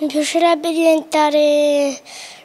Mi piacerebbe diventare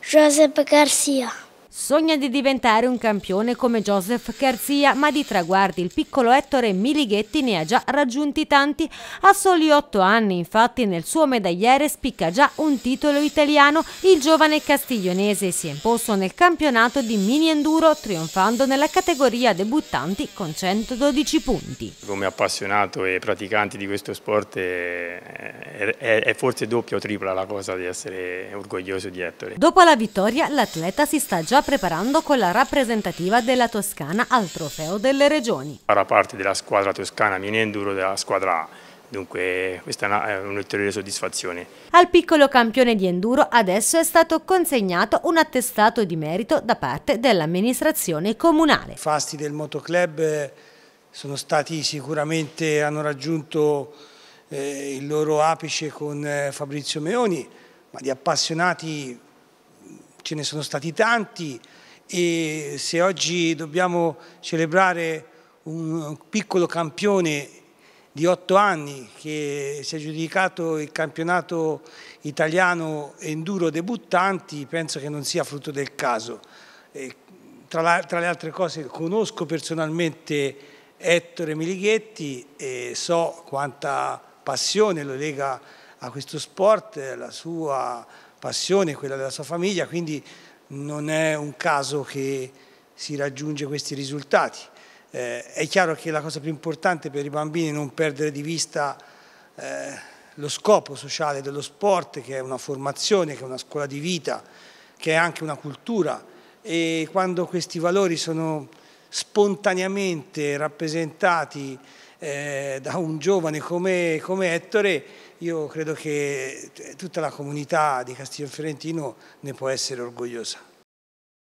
Josep Garcia. Sogna di diventare un campione come Joseph Garzia, ma di traguardi il piccolo Ettore Milighetti ne ha già raggiunti tanti. A soli otto anni, infatti, nel suo medagliere spicca già un titolo italiano. Il giovane castiglionese si è imposto nel campionato di mini enduro, trionfando nella categoria debuttanti con 112 punti. Come appassionato e praticante di questo sport eh, è, è, è forse doppia o tripla la cosa di essere orgoglioso di Ettore. Dopo la vittoria, l'atleta si sta già preparando con la rappresentativa della Toscana al Trofeo delle Regioni. Farà parte della squadra toscana mini enduro della squadra A. Dunque questa è un'ulteriore soddisfazione. Al piccolo campione di enduro adesso è stato consegnato un attestato di merito da parte dell'amministrazione comunale. I fasti del motoclub eh, sono stati sicuramente, hanno raggiunto eh, il loro apice con eh, Fabrizio Meoni, ma di appassionati ce ne sono stati tanti e se oggi dobbiamo celebrare un piccolo campione di otto anni che si è giudicato il campionato italiano enduro debuttanti, penso che non sia frutto del caso. E tra, le altre cose conosco personalmente Ettore Milighetti e so quanta passione lo lega a questo sport, la sua passione, quella della sua famiglia, quindi non è un caso che si raggiunge questi risultati. Eh, è chiaro che la cosa più importante per i bambini è non perdere di vista eh, lo scopo sociale dello sport, che è una formazione, che è una scuola di vita, che è anche una cultura e quando questi valori sono spontaneamente rappresentati eh, da un giovane come, come Ettore, io credo che tutta la comunità di Castiglio Fiorentino ne può essere orgogliosa.